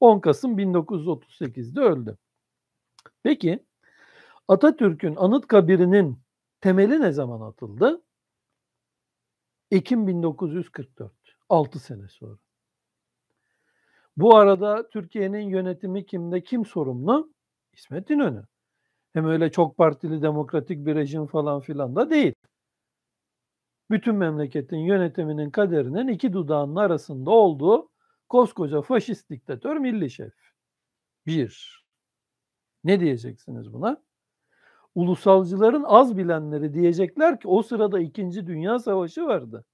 10 Kasım 1938'de öldü. Peki Atatürk'ün anıt kabirinin temeli ne zaman atıldı? Ekim 1944. 6 sene sonra. Bu arada Türkiye'nin yönetimi kimde kim sorumlu? İsmet İnönü. Hem öyle çok partili demokratik bir rejim falan filan da değil. Bütün memleketin yönetiminin kaderinin iki dudağının arasında olduğu Koskoca faşist diktatör milli şef. Bir. Ne diyeceksiniz buna? Ulusalcıların az bilenleri diyecekler ki o sırada 2. Dünya Savaşı vardı.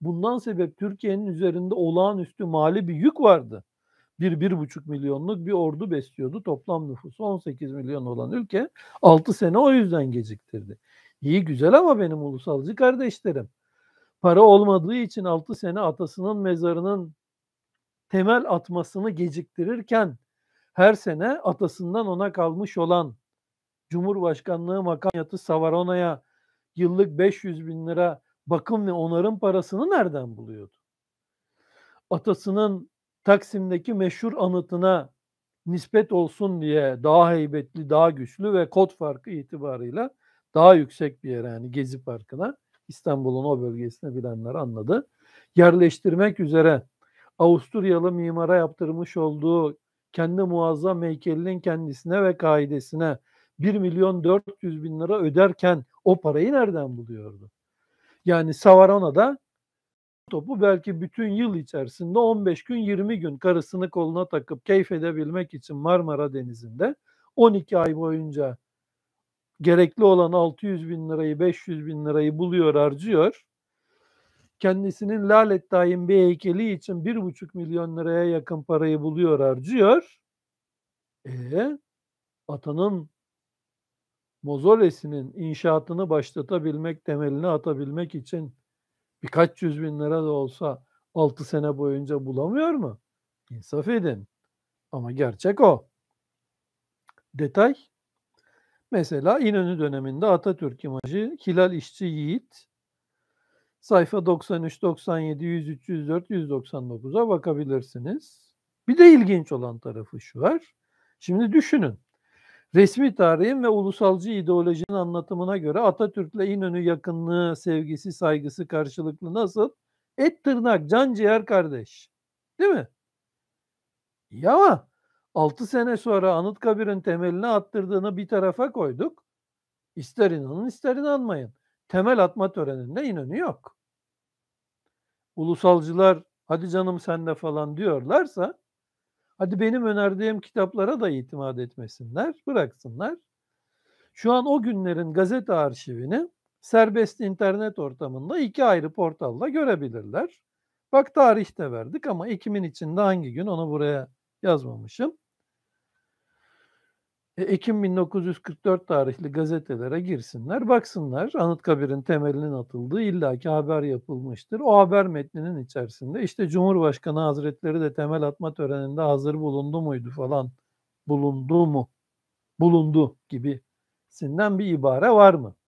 Bundan sebep Türkiye'nin üzerinde olağanüstü mali bir yük vardı. Bir, bir buçuk milyonluk bir ordu besliyordu. Toplam nüfusu 18 milyon olan ülke 6 sene o yüzden geciktirdi. İyi güzel ama benim ulusalcı kardeşlerim. Para olmadığı için 6 sene atasının mezarının temel atmasını geciktirirken her sene atasından ona kalmış olan Cumhurbaşkanlığı makamyatı Savarona'ya yıllık 500 bin lira bakım ve onarım parasını nereden buluyordu? Atasının Taksim'deki meşhur anıtına nispet olsun diye daha heybetli, daha güçlü ve kod farkı itibarıyla daha yüksek bir yere yani Gezi Parkı'na İstanbul'un o bölgesine bilenler anladı. Yerleştirmek üzere Avusturyalı mimara yaptırmış olduğu kendi muazzam heykelinin kendisine ve kaidesine 1 milyon 400 bin lira öderken o parayı nereden buluyordu? Yani Savarona da topu belki bütün yıl içerisinde 15 gün 20 gün karısını koluna takıp keyif edebilmek için Marmara Denizi'nde 12 ay boyunca gerekli olan 600 bin lirayı 500 bin lirayı buluyor harcıyor kendisinin Lalet Daim bir heykeli için bir buçuk milyon liraya yakın parayı buluyor, harcıyor. E atanın mozolesinin inşaatını başlatabilmek, temelini atabilmek için birkaç yüz bin lira da olsa 6 sene boyunca bulamıyor mu? İnsaf edin. Ama gerçek o. Detay. Mesela İnönü döneminde Atatürk imajı Hilal İşçi Yiğit Sayfa 93, 97, 100, 304, 199'a bakabilirsiniz. Bir de ilginç olan tarafı şu var. Şimdi düşünün. Resmi tarihin ve ulusalcı ideolojinin anlatımına göre Atatürk'le İnönü yakınlığı, sevgisi, saygısı karşılıklı nasıl? Et tırnak, can ciğer kardeş. Değil mi? Ya 6 sene sonra Anıtkabir'in temelini attırdığını bir tarafa koyduk. İster inanın ister inanmayın temel atma töreninde inanı yok. Ulusalcılar hadi canım sen de falan diyorlarsa hadi benim önerdiğim kitaplara da itimat etmesinler, bıraksınlar. Şu an o günlerin gazete arşivini serbest internet ortamında iki ayrı portalda görebilirler. Bak tarih de verdik ama Ekim'in içinde hangi gün onu buraya yazmamışım. E, Ekim 1944 tarihli gazetelere girsinler, baksınlar Anıtkabir'in temelinin atıldığı illaki haber yapılmıştır. O haber metninin içerisinde işte Cumhurbaşkanı Hazretleri de temel atma töreninde hazır bulundu muydu falan, bulundu mu, bulundu gibi sinden bir ibare var mı?